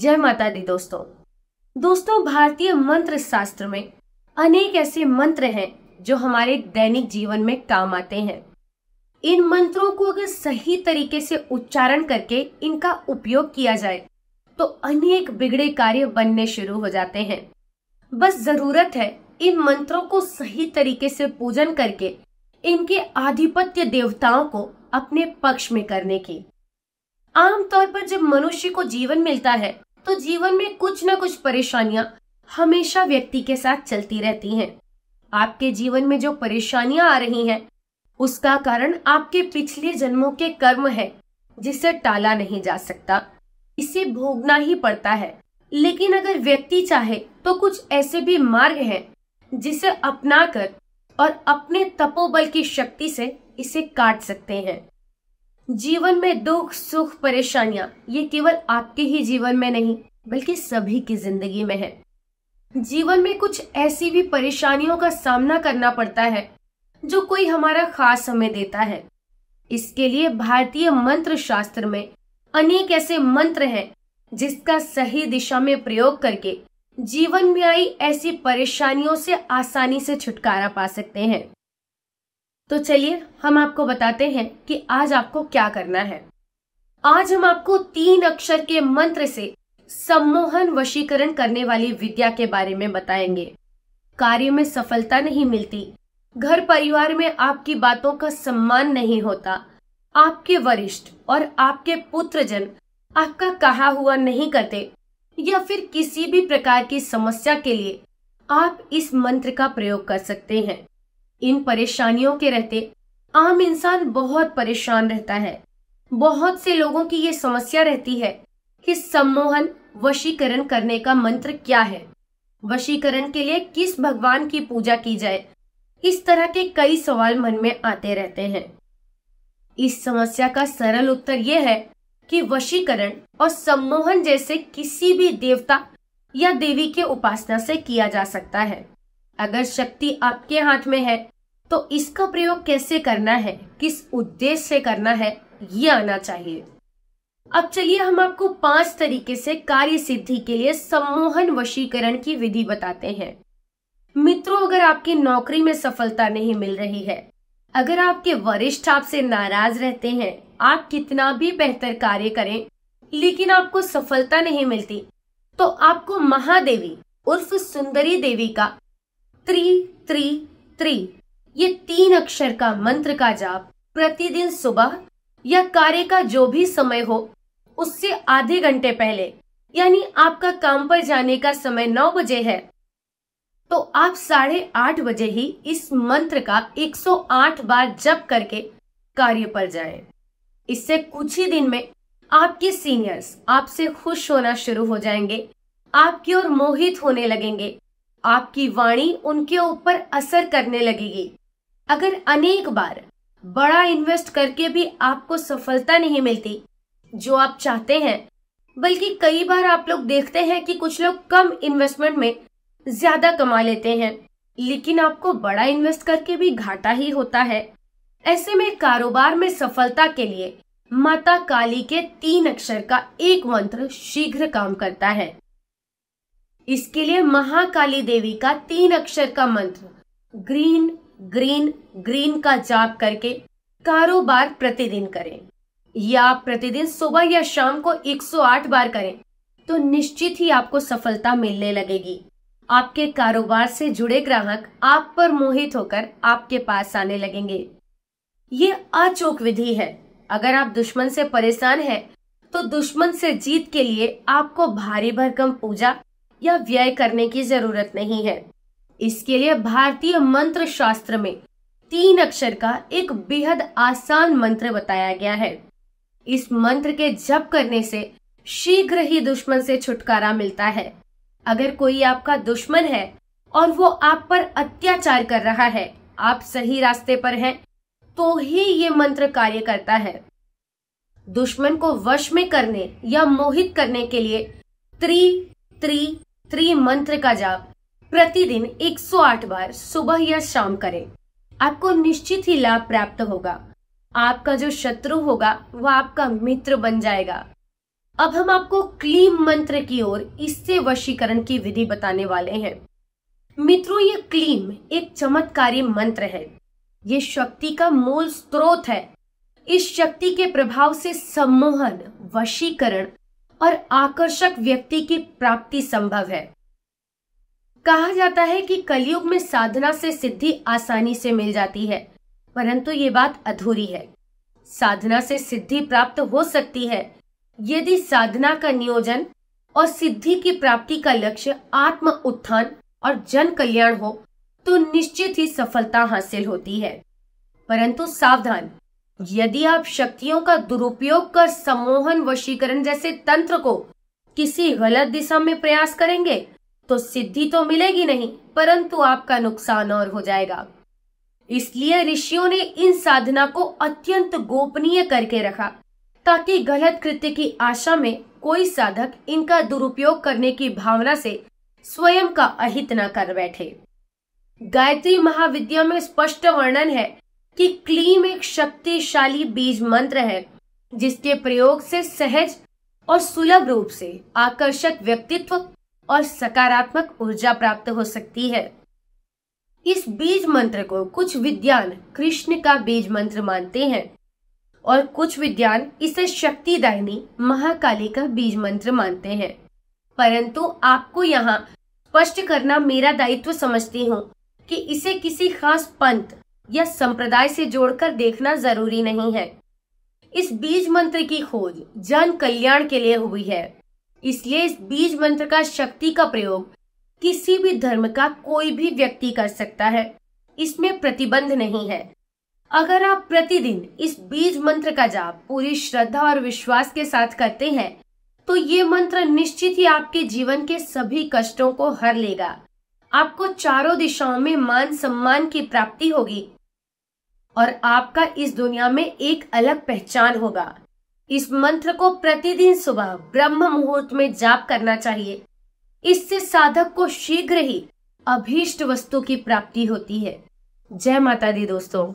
जय माता दी दोस्तों दोस्तों भारतीय मंत्र शास्त्र में अनेक ऐसे मंत्र हैं जो हमारे दैनिक जीवन में काम आते हैं इन मंत्रों को अगर सही तरीके से उच्चारण करके इनका उपयोग किया जाए तो अनेक बिगड़े कार्य बनने शुरू हो जाते हैं बस जरूरत है इन मंत्रों को सही तरीके से पूजन करके इनके आधिपत्य देवताओं को अपने पक्ष में करने की आमतौर पर जब मनुष्य को जीवन मिलता है तो जीवन में कुछ न कुछ परेशानियां हमेशा व्यक्ति के साथ चलती रहती हैं। आपके जीवन में जो परेशानियां आ रही हैं, उसका कारण आपके पिछले जन्मों के कर्म है जिसे टाला नहीं जा सकता इसे भोगना ही पड़ता है लेकिन अगर व्यक्ति चाहे तो कुछ ऐसे भी मार्ग हैं जिसे अपनाकर और अपने तपोबल की शक्ति से इसे काट सकते हैं जीवन में दुख सुख परेशानियां ये केवल आपके ही जीवन में नहीं बल्कि सभी की जिंदगी में है जीवन में कुछ ऐसी भी परेशानियों का सामना करना पड़ता है जो कोई हमारा खास समय देता है इसके लिए भारतीय मंत्र शास्त्र में अनेक ऐसे मंत्र हैं जिसका सही दिशा में प्रयोग करके जीवन में आई ऐसी परेशानियों से आसानी से छुटकारा पा सकते हैं तो चलिए हम आपको बताते हैं कि आज आपको क्या करना है आज हम आपको तीन अक्षर के मंत्र से सम्मोहन वशीकरण करने वाली विद्या के बारे में बताएंगे कार्य में सफलता नहीं मिलती घर परिवार में आपकी बातों का सम्मान नहीं होता आपके वरिष्ठ और आपके पुत्रजन आपका कहा हुआ नहीं करते या फिर किसी भी प्रकार की समस्या के लिए आप इस मंत्र का प्रयोग कर सकते हैं इन परेशानियों के रहते आम इंसान बहुत परेशान रहता है बहुत से लोगों की ये समस्या रहती है कि सम्मोहन वशीकरण करने का मंत्र क्या है वशीकरण के लिए किस भगवान की पूजा की जाए इस तरह के कई सवाल मन में आते रहते हैं इस समस्या का सरल उत्तर यह है कि वशीकरण और सम्मोहन जैसे किसी भी देवता या देवी के उपासना से किया जा सकता है अगर शक्ति आपके हाथ में है तो इसका प्रयोग कैसे करना है किस उद्देश्य से करना है ये आना चाहिए अब चलिए हम आपको पांच तरीके से कार्य सिद्धि के लिए सम्मोहन वशीकरण की विधि बताते हैं मित्रों अगर आपकी नौकरी में सफलता नहीं मिल रही है अगर आपके वरिष्ठ आपसे नाराज रहते हैं आप कितना भी बेहतर कार्य करें लेकिन आपको सफलता नहीं मिलती तो आपको महादेवी उर्फ सुंदरी देवी का त्रि त्रि त्रि ये तीन अक्षर का मंत्र का जाप प्रतिदिन सुबह या कार्य का जो भी समय हो उससे आधे घंटे पहले यानी आपका काम पर जाने का समय नौ बजे है तो आप साढ़े आठ बजे ही इस मंत्र का 108 बार जप करके कार्य पर जाएं। इससे कुछ ही दिन में आपके सीनियर्स आपसे खुश होना शुरू हो जाएंगे आपकी ओर मोहित होने लगेंगे आपकी वाणी उनके ऊपर असर करने लगेगी अगर अनेक बार बड़ा इन्वेस्ट करके भी आपको सफलता नहीं मिलती जो आप चाहते हैं बल्कि कई बार आप लोग देखते हैं कि कुछ लोग कम इन्वेस्टमेंट में ज्यादा कमा लेते हैं लेकिन आपको बड़ा इन्वेस्ट करके भी घाटा ही होता है ऐसे में कारोबार में सफलता के लिए माता काली के तीन अक्षर का एक मंत्र शीघ्र काम करता है इसके लिए महाकाली देवी का तीन अक्षर का मंत्र ग्रीन ग्रीन ग्रीन का जाप करके कारोबार प्रतिदिन करें या प्रतिदिन सुबह या शाम को 108 बार करें तो निश्चित ही आपको सफलता मिलने लगेगी आपके कारोबार से जुड़े ग्राहक आप पर मोहित होकर आपके पास आने लगेंगे ये अचूक विधि है अगर आप दुश्मन से परेशान हैं तो दुश्मन से जीत के लिए आपको भारी भरकम पूजा या व्यय करने की जरूरत नहीं है इसके लिए भारतीय मंत्र शास्त्र में तीन अक्षर का एक बेहद आसान मंत्र बताया गया है इस मंत्र के जप करने से शीघ्र ही दुश्मन से छुटकारा मिलता है अगर कोई आपका दुश्मन है और वो आप पर अत्याचार कर रहा है आप सही रास्ते पर हैं तो ही ये मंत्र कार्य करता है दुश्मन को वश में करने या मोहित करने के लिए त्रि त्रि त्रि मंत्र का जाप प्रतिदिन 108 बार सुबह या शाम करें आपको निश्चित ही लाभ प्राप्त होगा आपका जो शत्रु होगा वह आपका मित्र बन जाएगा अब हम आपको क्लीम मंत्र की ओर इससे वशीकरण की विधि बताने वाले हैं मित्रों ये क्लीम एक चमत्कारी मंत्र है ये शक्ति का मूल स्रोत है इस शक्ति के प्रभाव से सम्मोहन वशीकरण और आकर्षक व्यक्ति की प्राप्ति संभव है कहा जाता है कि कलयुग में साधना से सिद्धि आसानी से मिल जाती है परंतु ये बात अधूरी है साधना से सिद्धि प्राप्त हो सकती है यदि साधना का नियोजन और सिद्धि की प्राप्ति का लक्ष्य आत्म उत्थान और जन कल्याण हो तो निश्चित ही सफलता हासिल होती है परंतु सावधान यदि आप शक्तियों का दुरुपयोग कर सम्मोहन वशीकरण जैसे तंत्र को किसी गलत दिशा में प्रयास करेंगे तो सिद्धि तो मिलेगी नहीं परंतु आपका नुकसान और हो जाएगा इसलिए ऋषियों ने इन साधना को अत्यंत गोपनीय करके रखा ताकि गलत कृत्य की आशा में कोई साधक इनका दुरुपयोग करने की भावना से स्वयं का अहित न कर बैठे गायत्री महाविद्या में स्पष्ट वर्णन है कि क्लीम एक शक्तिशाली बीज मंत्र है जिसके प्रयोग से सहज और सुलभ रूप से आकर्षक व्यक्तित्व और सकारात्मक ऊर्जा प्राप्त हो सकती है इस बीज मंत्र को कुछ विद्वान कृष्ण का बीज मंत्र मानते हैं और कुछ विद्वान इसे शक्तिदायिनी महाकाली का बीज मंत्र मानते हैं परंतु आपको यहाँ स्पष्ट करना मेरा दायित्व समझती हूँ कि इसे किसी खास पंथ या संप्रदाय से जोड़कर देखना जरूरी नहीं है इस बीज मंत्र की खोज जन कल्याण के लिए हुई है इसलिए इस बीज मंत्र का शक्ति का प्रयोग किसी भी धर्म का कोई भी व्यक्ति कर सकता है इसमें प्रतिबंध नहीं है अगर आप प्रतिदिन इस बीज मंत्र का जाप पूरी श्रद्धा और विश्वास के साथ करते हैं तो ये मंत्र निश्चित ही आपके जीवन के सभी कष्टों को हर लेगा आपको चारों दिशाओं में मान सम्मान की प्राप्ति होगी और आपका इस दुनिया में एक अलग पहचान होगा इस मंत्र को प्रतिदिन सुबह ब्रह्म मुहूर्त में जाप करना चाहिए इससे साधक को शीघ्र ही अभीष्ट वस्तु की प्राप्ति होती है जय माता दी दोस्तों